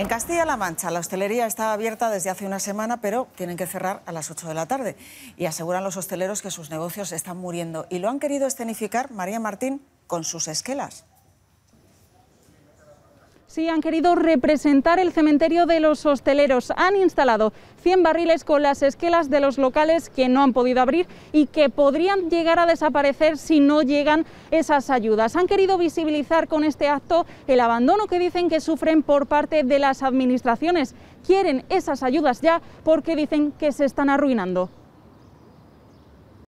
En Castilla-La Mancha, la hostelería está abierta desde hace una semana, pero tienen que cerrar a las 8 de la tarde. Y aseguran los hosteleros que sus negocios están muriendo. Y lo han querido escenificar María Martín con sus esquelas. Sí, han querido representar el cementerio de los hosteleros. Han instalado 100 barriles con las esquelas de los locales que no han podido abrir y que podrían llegar a desaparecer si no llegan esas ayudas. Han querido visibilizar con este acto el abandono que dicen que sufren por parte de las administraciones. Quieren esas ayudas ya porque dicen que se están arruinando.